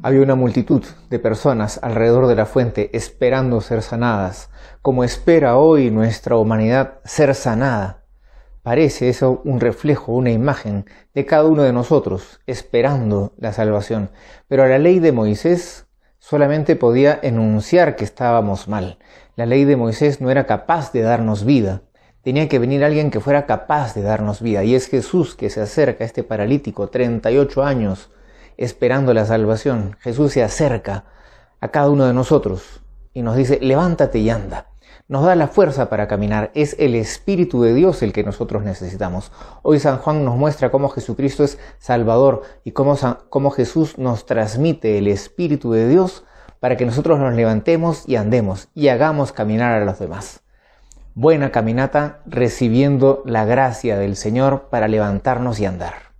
Había una multitud de personas alrededor de la fuente esperando ser sanadas, como espera hoy nuestra humanidad ser sanada. Parece eso un reflejo, una imagen de cada uno de nosotros esperando la salvación. Pero la ley de Moisés solamente podía enunciar que estábamos mal. La ley de Moisés no era capaz de darnos vida tenía que venir alguien que fuera capaz de darnos vida. Y es Jesús que se acerca a este paralítico, 38 años, esperando la salvación. Jesús se acerca a cada uno de nosotros y nos dice, levántate y anda. Nos da la fuerza para caminar. Es el Espíritu de Dios el que nosotros necesitamos. Hoy San Juan nos muestra cómo Jesucristo es Salvador y cómo, Jesús nos transmite el Espíritu de Dios para que nosotros nos levantemos y andemos y hagamos caminar a los demás buena caminata recibiendo la gracia del Señor para levantarnos y andar.